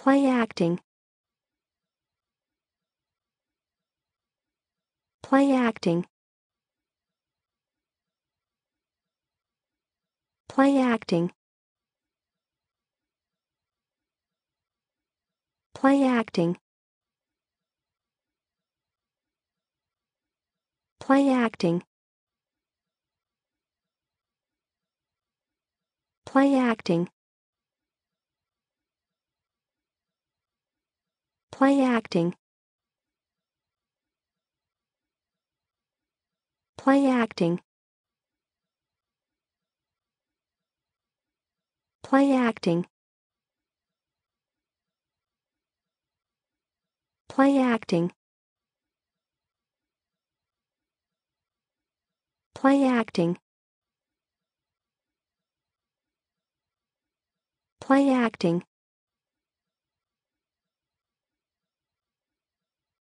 Play acting. Play acting. Play acting. Play acting. Play acting. Play acting. Play acting. Play acting. Play acting. Play acting. Play acting. Play acting.